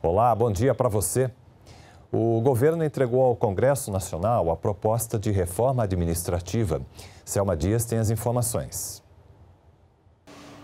Olá, bom dia para você. O governo entregou ao Congresso Nacional a proposta de reforma administrativa. Selma Dias tem as informações.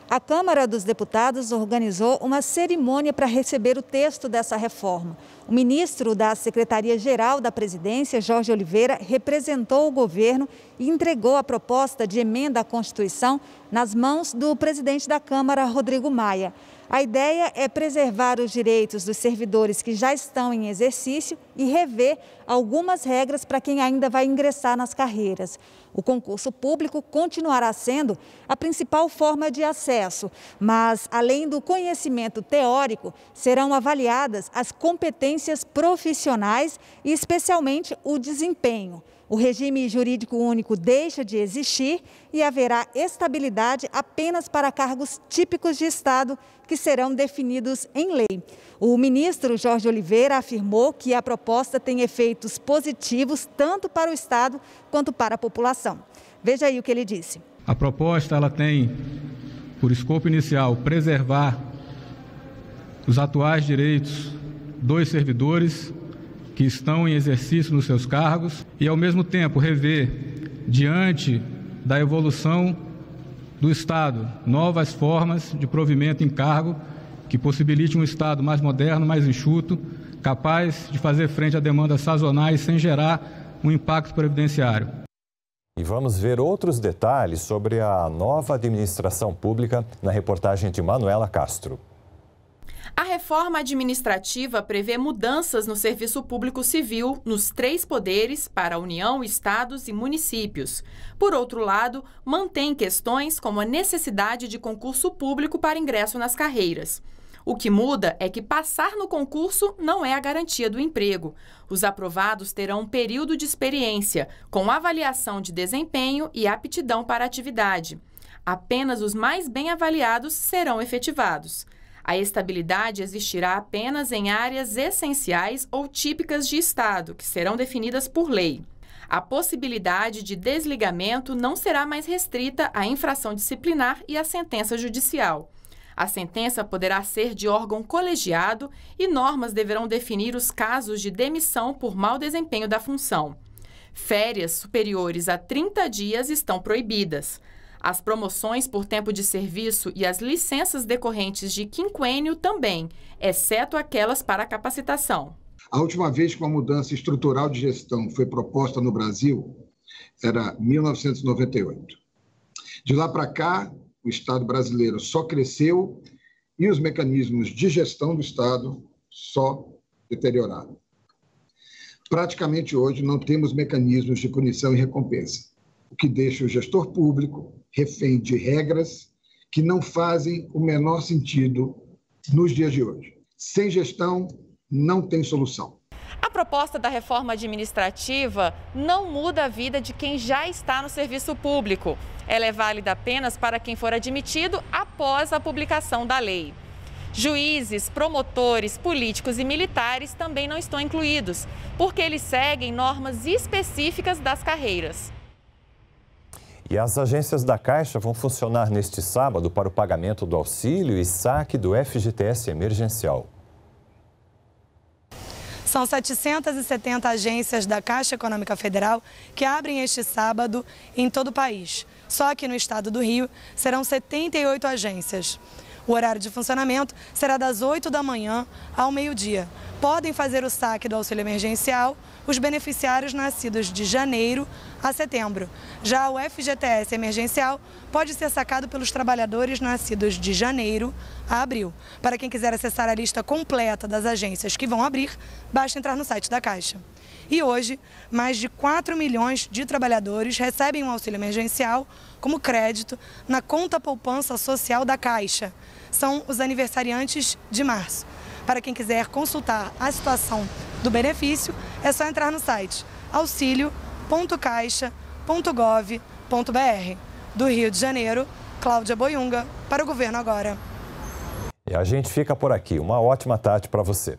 A Câmara dos Deputados organizou uma cerimônia para receber o texto dessa reforma. O ministro da Secretaria-Geral da Presidência, Jorge Oliveira, representou o governo e entregou a proposta de emenda à Constituição nas mãos do presidente da Câmara, Rodrigo Maia. A ideia é preservar os direitos dos servidores que já estão em exercício e rever algumas regras para quem ainda vai ingressar nas carreiras. O concurso público continuará sendo a principal forma de acesso, mas, além do conhecimento teórico, serão avaliadas as competências profissionais e, especialmente, o desempenho. O regime jurídico único deixa de existir e haverá estabilidade apenas para cargos típicos de Estado que serão definidos em lei. O ministro Jorge Oliveira afirmou que a proposta tem efeitos positivos tanto para o Estado quanto para a população. Veja aí o que ele disse. A proposta ela tem por escopo inicial preservar os atuais direitos dos servidores que estão em exercício nos seus cargos e, ao mesmo tempo, rever, diante da evolução do Estado, novas formas de provimento em cargo que possibilite um Estado mais moderno, mais enxuto, capaz de fazer frente a demandas sazonais sem gerar um impacto previdenciário. E vamos ver outros detalhes sobre a nova administração pública na reportagem de Manuela Castro reforma administrativa prevê mudanças no serviço público civil nos três poderes para União, estados e municípios. Por outro lado, mantém questões como a necessidade de concurso público para ingresso nas carreiras. O que muda é que passar no concurso não é a garantia do emprego. Os aprovados terão um período de experiência, com avaliação de desempenho e aptidão para a atividade. Apenas os mais bem avaliados serão efetivados. A estabilidade existirá apenas em áreas essenciais ou típicas de Estado, que serão definidas por lei. A possibilidade de desligamento não será mais restrita à infração disciplinar e à sentença judicial. A sentença poderá ser de órgão colegiado e normas deverão definir os casos de demissão por mau desempenho da função. Férias superiores a 30 dias estão proibidas. As promoções por tempo de serviço e as licenças decorrentes de quinquênio também, exceto aquelas para capacitação. A última vez que uma mudança estrutural de gestão foi proposta no Brasil era 1998. De lá para cá, o Estado brasileiro só cresceu e os mecanismos de gestão do Estado só deterioraram. Praticamente hoje não temos mecanismos de punição e recompensa, o que deixa o gestor público refém de regras que não fazem o menor sentido nos dias de hoje. Sem gestão, não tem solução. A proposta da reforma administrativa não muda a vida de quem já está no serviço público. Ela é válida apenas para quem for admitido após a publicação da lei. Juízes, promotores, políticos e militares também não estão incluídos, porque eles seguem normas específicas das carreiras. E as agências da Caixa vão funcionar neste sábado para o pagamento do auxílio e saque do FGTS emergencial. São 770 agências da Caixa Econômica Federal que abrem este sábado em todo o país. Só que no estado do Rio serão 78 agências. O horário de funcionamento será das 8 da manhã ao meio-dia. Podem fazer o saque do auxílio emergencial os beneficiários nascidos de janeiro a setembro. Já o FGTS emergencial pode ser sacado pelos trabalhadores nascidos de janeiro a abril. Para quem quiser acessar a lista completa das agências que vão abrir, basta entrar no site da Caixa. E hoje, mais de 4 milhões de trabalhadores recebem um auxílio emergencial como crédito na conta poupança social da Caixa. São os aniversariantes de março. Para quem quiser consultar a situação do benefício, é só entrar no site auxilio.caixa.gov.br. Do Rio de Janeiro, Cláudia Boiunga, para o Governo Agora. E a gente fica por aqui. Uma ótima tarde para você.